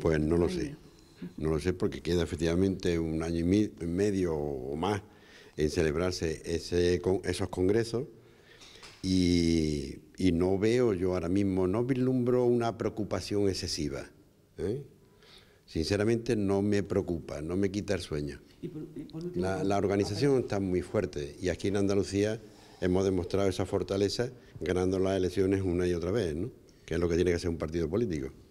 Pues no lo sé, no lo sé porque queda efectivamente un año y medio o más en celebrarse ese, esos congresos y, no veo yo ahora mismo, no vislumbro una preocupación excesiva. ¿eh? Sinceramente no me preocupa, no me quita el sueño. la, organización está muy fuerte y aquí en Andalucía hemos demostrado esa fortaleza ganando las elecciones una y otra vez, ¿no? que es lo que tiene que hacer un partido político.